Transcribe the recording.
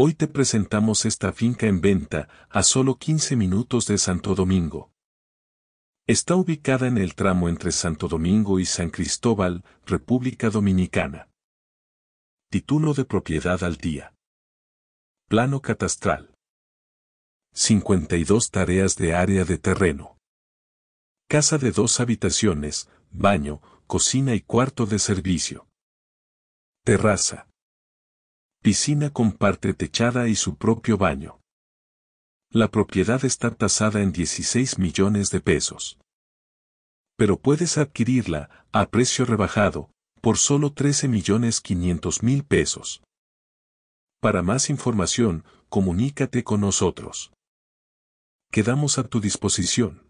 Hoy te presentamos esta finca en venta, a solo 15 minutos de Santo Domingo. Está ubicada en el tramo entre Santo Domingo y San Cristóbal, República Dominicana. Título de propiedad al día. Plano catastral. 52 tareas de área de terreno. Casa de dos habitaciones, baño, cocina y cuarto de servicio. Terraza piscina con parte techada y su propio baño. La propiedad está tasada en 16 millones de pesos. Pero puedes adquirirla, a precio rebajado, por solo 13 millones 500 mil pesos. Para más información, comunícate con nosotros. Quedamos a tu disposición.